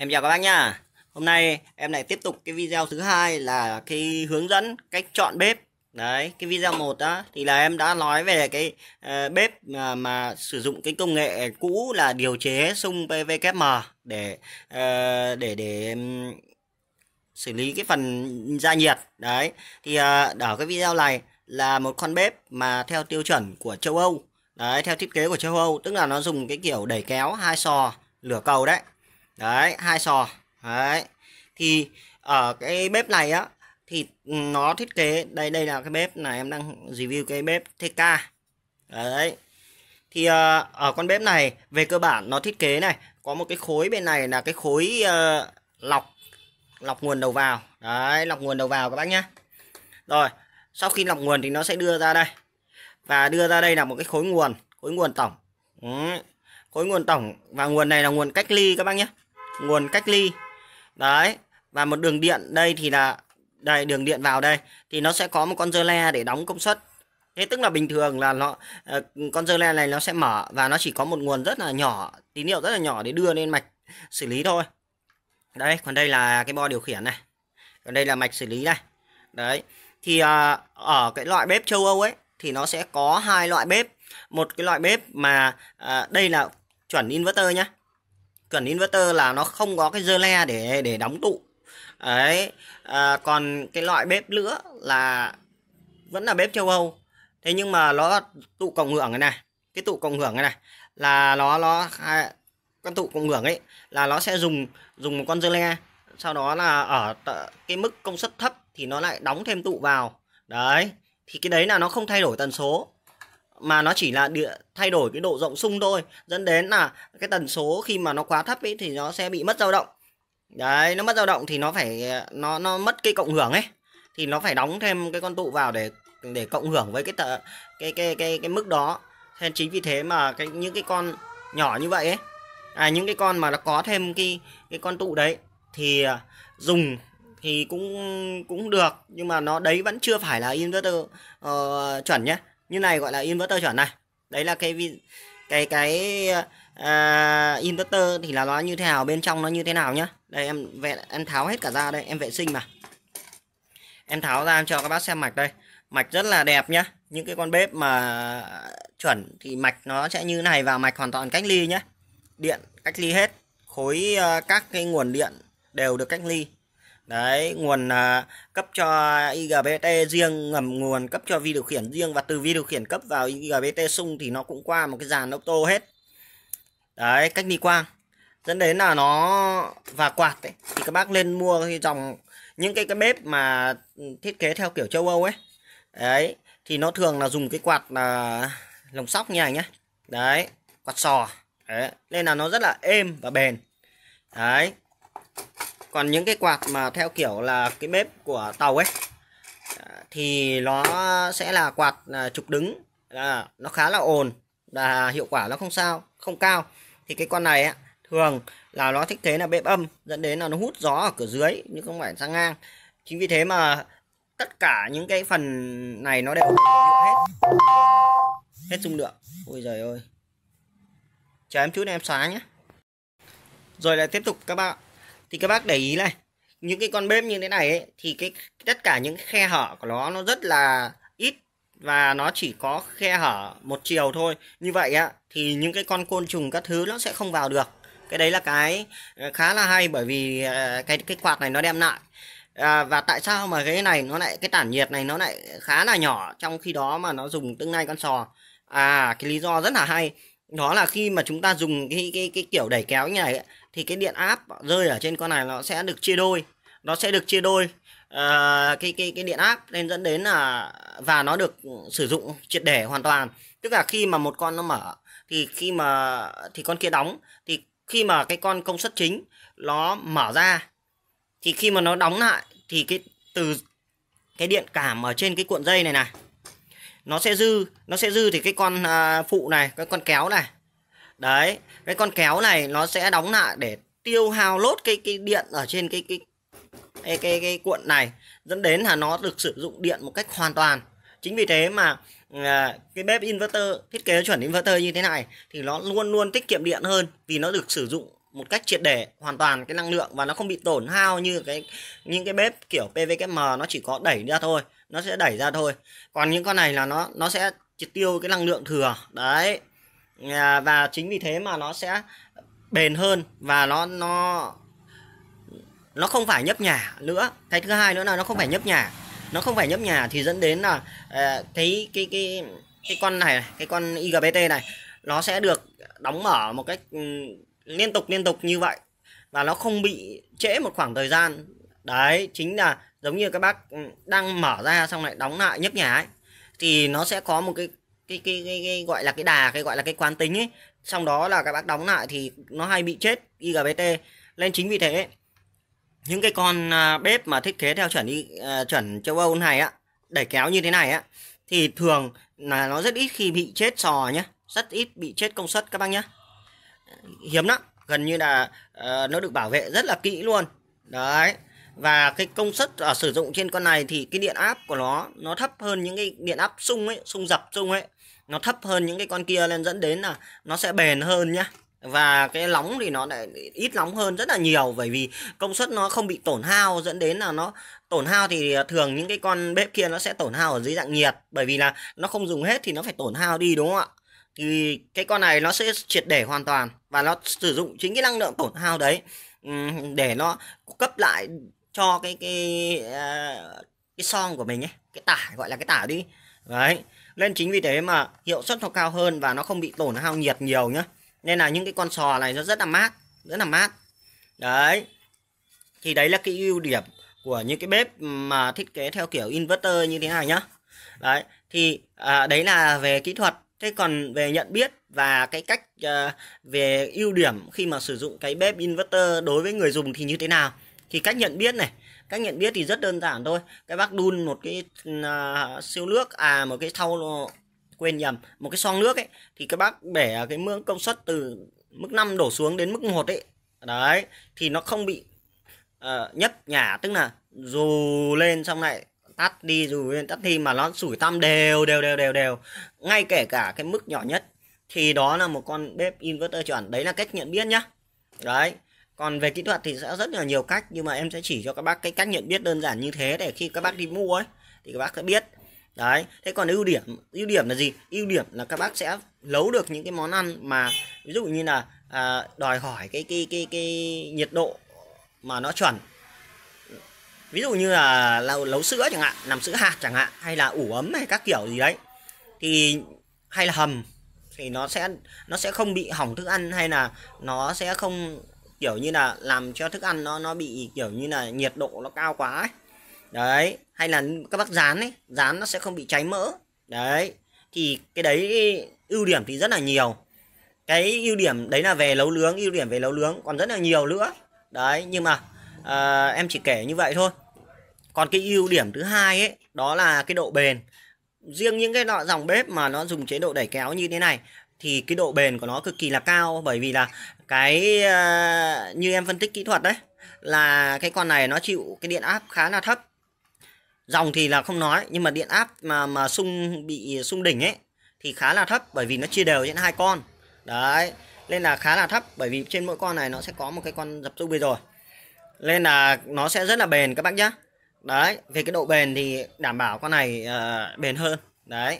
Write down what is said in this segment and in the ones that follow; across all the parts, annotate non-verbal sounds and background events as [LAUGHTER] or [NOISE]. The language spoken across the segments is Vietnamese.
Em chào các bác nha, Hôm nay em lại tiếp tục cái video thứ hai là cái hướng dẫn cách chọn bếp. Đấy, cái video một á thì là em đã nói về cái uh, bếp mà, mà sử dụng cái công nghệ cũ là điều chế xung PVKM để uh, để để xử lý cái phần gia nhiệt. Đấy. Thì uh, ở cái video này là một con bếp mà theo tiêu chuẩn của châu Âu. Đấy, theo thiết kế của châu Âu, tức là nó dùng cái kiểu đẩy kéo hai sò lửa cầu đấy đấy hai sò đấy thì ở cái bếp này á thì nó thiết kế đây đây là cái bếp này em đang review cái bếp TK đấy thì ờ, ở con bếp này về cơ bản nó thiết kế này có một cái khối bên này là cái khối uh, lọc lọc nguồn đầu vào đấy lọc nguồn đầu vào các bác nhé rồi sau khi lọc nguồn thì nó sẽ đưa ra đây và đưa ra đây là một cái khối nguồn khối nguồn tổng ừ. khối nguồn tổng và nguồn này là nguồn cách ly các bác nhé nguồn cách ly đấy và một đường điện đây thì là đây đường điện vào đây thì nó sẽ có một con dơ le để đóng công suất thế tức là bình thường là nó ờ, con dơ le này nó sẽ mở và nó chỉ có một nguồn rất là nhỏ tín hiệu rất là nhỏ để đưa lên mạch xử lý thôi đấy còn đây là cái bo điều khiển này còn đây là mạch xử lý này đấy thì ờ, ở cái loại bếp châu âu ấy thì nó sẽ có hai loại bếp một cái loại bếp mà ờ, đây là chuẩn inverter nhá cần inverter là nó không có cái dơ le để để đóng tụ ấy à, còn cái loại bếp lửa là vẫn là bếp châu âu thế nhưng mà nó tụ cộng hưởng này này cái tụ cộng hưởng này này là nó nó con tụ cộng hưởng ấy là nó sẽ dùng dùng một con dơ le sau đó là ở cái mức công suất thấp thì nó lại đóng thêm tụ vào đấy thì cái đấy là nó không thay đổi tần số mà nó chỉ là địa, thay đổi cái độ rộng sung thôi dẫn đến là cái tần số khi mà nó quá thấp ấy thì nó sẽ bị mất dao động đấy nó mất dao động thì nó phải nó nó mất cái cộng hưởng ấy thì nó phải đóng thêm cái con tụ vào để để cộng hưởng với cái tờ, cái, cái cái cái mức đó nên chính vì thế mà cái những cái con nhỏ như vậy ấy à những cái con mà nó có thêm cái cái con tụ đấy thì à, dùng thì cũng cũng được nhưng mà nó đấy vẫn chưa phải là inverter uh, chuẩn nhé như này gọi là inverter chuẩn này đấy là cái cái cái à, inverter thì là nó như thế nào bên trong nó như thế nào nhá đây em vẽ em tháo hết cả ra đây em vệ sinh mà em tháo ra em cho các bác xem mạch đây mạch rất là đẹp nhá những cái con bếp mà chuẩn thì mạch nó sẽ như này và mạch hoàn toàn cách ly nhá điện cách ly hết khối à, các cái nguồn điện đều được cách ly đấy nguồn uh, cấp cho IGBT riêng ngầm nguồn cấp cho vi điều khiển riêng và từ vi điều khiển cấp vào IGBT sung thì nó cũng qua một cái dàn ốc tô hết đấy cách đi quang dẫn đến là nó và quạt ấy thì các bác lên mua cái dòng những cái cái bếp mà thiết kế theo kiểu châu Âu ấy đấy thì nó thường là dùng cái quạt là lồng sóc như này nhá đấy quạt sò đấy nên là nó rất là êm và bền đấy còn những cái quạt mà theo kiểu là cái bếp của tàu ấy à, thì nó sẽ là quạt à, trục đứng là nó khá là ồn là hiệu quả nó không sao không cao thì cái con này ấy, thường là nó thiết kế là bếp âm dẫn đến là nó hút gió ở cửa dưới nhưng không phải sang ngang chính vì thế mà tất cả những cái phần này nó đều hết hết dung lượng ôi giời ơi chờ em chút em xóa nhé rồi lại tiếp tục các bạn thì các bác để ý này những cái con bếp như thế này ấy, thì cái tất cả những khe hở của nó nó rất là ít và nó chỉ có khe hở một chiều thôi như vậy á thì những cái con côn trùng các thứ nó sẽ không vào được cái đấy là cái ờ, khá là hay bởi vì ờ, cái cái quạt này nó đem lại à, và tại sao mà cái này nó lại cái tản nhiệt này nó lại khá là nhỏ trong khi đó mà nó dùng tương lai con sò à cái lý do rất là hay đó là khi mà chúng ta dùng cái cái cái kiểu đẩy kéo như này ấy, thì cái điện áp rơi ở trên con này nó sẽ được chia đôi nó sẽ được chia đôi uh, cái cái cái điện áp nên dẫn đến là và nó được sử dụng triệt để hoàn toàn tức là khi mà một con nó mở thì khi mà thì con kia đóng thì khi mà cái con công suất chính nó mở ra thì khi mà nó đóng lại thì cái từ cái điện cảm ở trên cái cuộn dây này này nó sẽ dư nó sẽ dư thì cái con à, phụ này cái con kéo này đấy cái con kéo này nó sẽ đóng lại để tiêu hao lốt cái cái điện ở trên cái cái cái cái, cái cuộn này dẫn đến là nó được sử dụng điện một cách hoàn toàn chính vì thế mà à, cái bếp inverter thiết kế chuẩn inverter như thế này thì nó luôn luôn tiết kiệm điện hơn vì nó được sử dụng một cách triệt để hoàn toàn cái năng lượng và nó không bị tổn hao như cái những cái bếp kiểu PVKM nó chỉ có đẩy ra thôi nó sẽ đẩy ra thôi còn những con này là nó nó sẽ tiêu cái năng lượng thừa đấy và chính vì thế mà nó sẽ bền hơn và nó nó nó không phải nhấp nhả nữa cái thứ hai nữa là nó không phải nhấp nhả nó không phải nhấp nhả thì dẫn đến là uh, ờ, cái cái cái cái con này cái con IGBT này nó sẽ được đóng mở một cách ừ, liên tục liên tục như vậy và nó không bị trễ một khoảng thời gian đấy chính là giống như các bác ừ, đang mở ra xong lại đóng lại nhấp nhả ấy thì nó sẽ có một cái cái, cái cái cái gọi là cái đà cái gọi là cái quán tính ấy xong đó là các bác đóng lại thì nó hay bị chết IGBT nên chính vì thế những cái con à, bếp mà thiết kế theo chuẩn y, uh, chuẩn châu Âu này á đẩy kéo như thế này á thì thường là nó rất ít khi bị chết sò nhé rất ít bị chết công suất các bác nhé hiếm lắm gần như là uh, nó được bảo vệ rất là kỹ luôn đấy và cái công suất ở à, sử dụng trên con này thì cái điện áp của nó nó thấp hơn những cái điện áp sung ấy sung dập sung ấy nó thấp hơn những cái con kia nên dẫn đến là nó sẽ bền hơn nhá và cái nóng thì nó lại ít nóng hơn rất là nhiều bởi vì công suất nó không bị tổn hao dẫn đến là nó tổn hao thì à, thường những cái con bếp kia nó sẽ tổn hao ở dưới dạng nhiệt bởi vì là nó không dùng hết thì nó phải tổn hao đi đúng không ạ thì cái con này nó sẽ triệt để hoàn toàn và nó sử dụng chính cái năng lượng tổn hao đấy để nó cấp lại cho cái cái à, cái song của mình ấy cái tải gọi là cái tải đi đấy nên chính vì thế mà hiệu suất nó cao hơn và nó không bị tổn hao nhiệt nhiều nhá nên là những cái con sò này nó rất là mát rất là mát đấy thì đấy là cái ưu điểm của những cái bếp mà thiết kế theo kiểu inverter như thế này nhá đấy thì à, đấy là về kỹ thuật thế còn về nhận biết và cái cách à, về ưu điểm khi mà sử dụng cái bếp inverter đối với người dùng thì như thế nào thì cách nhận biết này cách nhận biết thì rất đơn giản thôi cái bác đun một cái uh, siêu nước à một cái thau quên nhầm một cái xoong nước ấy thì các bác bẻ cái mương công suất từ mức 5 đổ xuống đến mức 1 ấy đấy thì nó không bị uh, ờ, nhấp nhả tức là dù lên xong lại tắt đi dù lên tắt đi mà nó sủi tăm đều đều đều đều đều ngay kể cả cái mức nhỏ nhất thì đó là một con bếp inverter chuẩn đấy là cách nhận biết nhá đấy còn về kỹ thuật thì sẽ rất là nhiều cách nhưng mà em sẽ chỉ cho các bác cái cách nhận biết đơn giản như thế để khi các bác đi mua ấy thì các bác sẽ biết đấy thế còn ưu điểm ưu điểm là gì ưu điểm là các bác sẽ nấu được những cái món ăn mà ví dụ như là à, đòi hỏi cái cái cái cái nhiệt độ mà nó chuẩn ví dụ như là lấu, lấu sữa chẳng hạn làm sữa hạt chẳng hạn hay là ủ ấm hay các kiểu gì đấy thì hay là hầm thì nó sẽ nó sẽ không bị hỏng thức ăn hay là nó sẽ không kiểu như là làm cho thức ăn nó nó bị kiểu như là nhiệt độ nó cao quá ấy. đấy hay là các bác rán ấy rán nó sẽ không bị cháy mỡ đấy thì cái đấy ưu điểm thì rất là nhiều cái ưu điểm đấy là về nấu nướng ưu điểm về nấu nướng còn rất là nhiều nữa đấy nhưng mà à, em chỉ kể như vậy thôi còn cái ưu điểm thứ hai ấy đó là cái độ bền riêng những cái loại dòng bếp mà nó dùng chế độ đẩy kéo như thế này thì cái độ bền của nó cực kỳ là cao bởi vì là cái ờ, như em phân tích kỹ thuật đấy là cái con này nó chịu cái điện áp khá là thấp dòng thì là không nói nhưng mà điện áp mà mà sung bị sung đỉnh ấy thì khá là thấp bởi vì nó chia đều trên hai con đấy nên là khá là thấp bởi vì trên mỗi con này nó sẽ có một cái con dập rung bây rồi nên là nó sẽ rất là bền các bác nhé đấy về cái độ bền thì đảm bảo con này uh, bền hơn đấy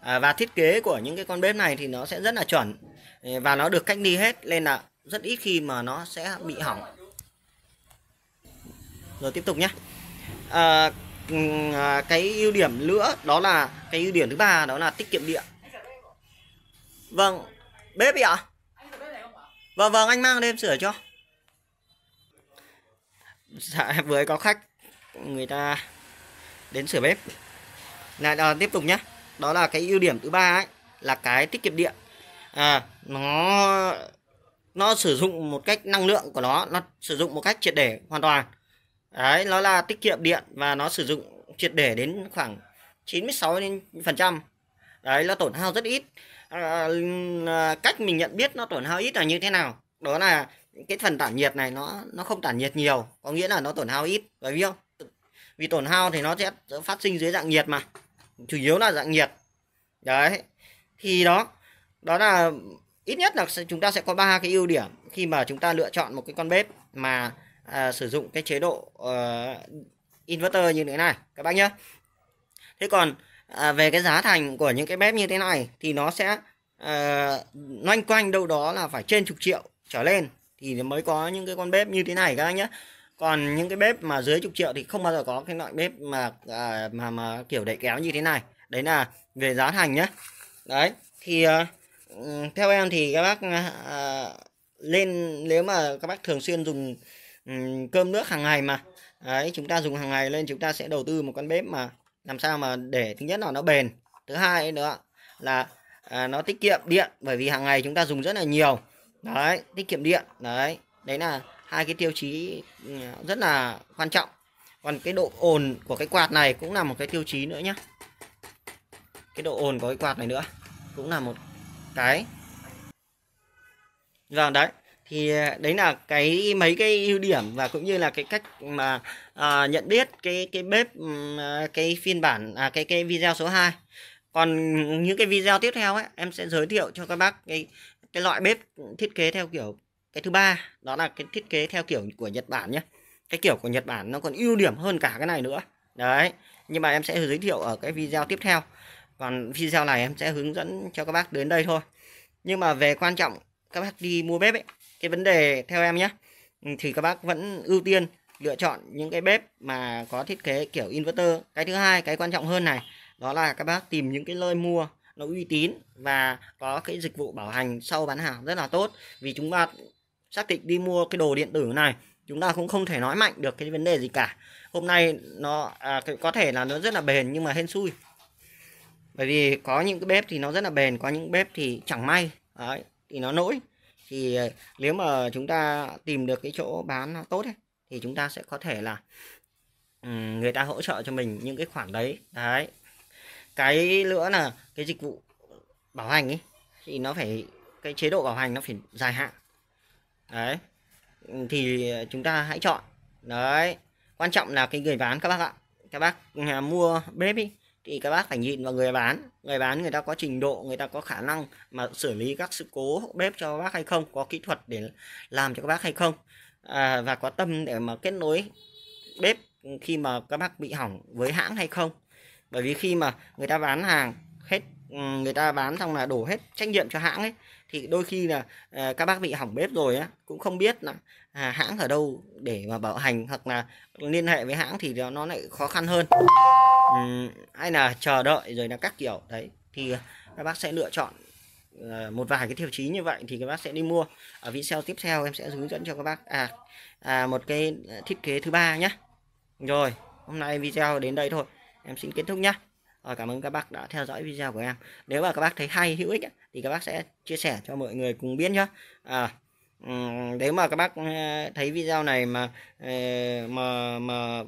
À, và thiết kế của những cái con bếp này thì nó sẽ rất là chuẩn và nó được cách ly hết nên là rất ít khi mà nó sẽ bị hỏng rồi tiếp tục nhé à, à, cái ưu điểm nữa đó là cái ưu điểm thứ ba đó là tiết kiệm điện vâng bếp ạ à? vâng vâng anh mang đêm sửa cho dạ, [LAUGHS] vừa có khách người ta đến sửa bếp lại à, tiếp tục nhé đó là cái ưu điểm thứ ba ấy là cái tiết kiệm điện à nó nó sử dụng một cách năng lượng của nó nó sử dụng một cách triệt để hoàn toàn đấy nó là tiết kiệm điện và nó sử dụng triệt để đến khoảng 96 đến phần trăm đấy nó tổn hao rất ít à, à, cách mình nhận biết nó tổn hao ít là như thế nào đó là cái phần tản nhiệt này nó nó không tản nhiệt nhiều có nghĩa là nó tổn hao ít phải vì không vì tổn hao thì nó sẽ phát sinh dưới dạng nhiệt mà chủ yếu là dạng nhiệt đấy thì đó đó là ít nhất là chúng ta sẽ có ba cái ưu điểm khi mà chúng ta lựa chọn một cái con bếp mà à, sử dụng cái chế độ uh, inverter như thế này các bác nhé thế còn à, về cái giá thành của những cái bếp như thế này thì nó sẽ à, loanh quanh đâu đó là phải trên chục triệu trở lên thì mới có những cái con bếp như thế này các anh nhé còn những cái bếp mà dưới chục triệu thì không bao giờ có cái loại bếp mà à, mà mà kiểu đẩy kéo như thế này đấy là về giá thành nhé đấy thì à, theo em thì các bác à, à, lên nếu mà các bác thường xuyên dùng um, cơm nước hàng ngày mà đấy chúng ta dùng hàng ngày lên chúng ta sẽ đầu tư một con bếp mà làm sao mà để thứ nhất là nó bền thứ hai nữa là à, nó tiết kiệm điện bởi vì hàng ngày chúng ta dùng rất là nhiều đấy tiết kiệm điện đấy đấy là hai cái tiêu chí ừ, rất là quan trọng còn cái độ ồn của cái quạt này cũng là một cái tiêu chí nữa nhé cái độ ồn của cái quạt này nữa cũng là một cái vâng đấy thì ờ, đấy là cái mấy cái ưu điểm và cũng như là cái cách mà à, nhận biết cái cái bếp ừ, cái phiên bản à, cái cái video số 2 còn những cái video tiếp theo ấy em sẽ giới thiệu cho các bác cái cái loại bếp thiết kế theo kiểu cái thứ ba đó là cái thiết kế theo kiểu của Nhật Bản nhé cái kiểu của Nhật Bản nó còn ưu điểm hơn cả cái này nữa đấy nhưng mà em sẽ giới thiệu ở cái video tiếp theo còn video này em sẽ hướng dẫn cho các bác đến đây thôi nhưng mà về quan trọng các bác đi mua bếp ấy cái vấn đề theo em nhé ừ, thì các bác vẫn ưu tiên lựa chọn những cái bếp mà có thiết kế kiểu inverter cái thứ hai cái quan trọng hơn này đó là các bác tìm những cái nơi mua nó uy tín và có cái dịch vụ bảo hành sau bán hàng rất là tốt vì chúng ta xác định đi mua cái đồ điện tử này chúng ta cũng không thể nói mạnh được cái vấn đề gì cả hôm nay nó à, có thể là nó rất là bền nhưng mà hên xui bởi vì có những cái bếp thì nó rất là bền có những bếp thì chẳng may Đấy, thì nó nỗi thì à, nếu mà chúng ta tìm được cái chỗ bán nó tốt ấy, thì chúng ta sẽ có thể là ừ, người ta hỗ trợ cho mình những cái khoản đấy đấy cái nữa là cái dịch vụ bảo hành ấy thì nó phải cái chế độ bảo hành nó phải dài hạn đấy thì chúng ta hãy chọn đấy quan trọng là cái người bán các bác ạ các bác nhà mua bếp ý, thì các bác phải nhìn vào người bán người bán người ta có trình độ người ta có khả năng mà xử lý các sự cố bếp cho bác hay không có kỹ thuật để làm cho các bác hay không à, và có tâm để mà kết nối bếp khi mà các bác bị hỏng với hãng hay không bởi vì khi mà người ta bán hàng hết Ừ, người ta bán xong là đổ hết trách nhiệm cho hãng ấy thì đôi khi là ờ, các bác bị hỏng bếp rồi á cũng không biết là à, hãng ở đâu để mà bảo hành hoặc là liên hệ với hãng thì nó lại khó khăn hơn hay ừ, là chờ đợi rồi là các kiểu đấy thì các bác sẽ lựa chọn ờ, một vài cái tiêu chí như vậy thì các bác sẽ đi mua ở video tiếp theo em sẽ hướng dẫn cho các bác à, à một cái thiết kế thứ ba nhé rồi hôm nay video đến đây thôi em xin kết thúc nhé à, cảm ơn các bác đã theo dõi video của em nếu mà các bác thấy hay hữu ích thì các bác sẽ chia sẻ cho mọi người cùng biết nhé à, nếu mà các bác ờ, thấy video này mà ờ, mà mà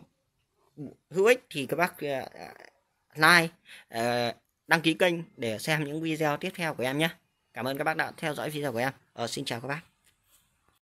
hữu ích thì các bác ờ, like đăng ký kênh để xem những video tiếp theo của em nhé cảm ơn các bác đã theo dõi video của em ờ, xin chào các bác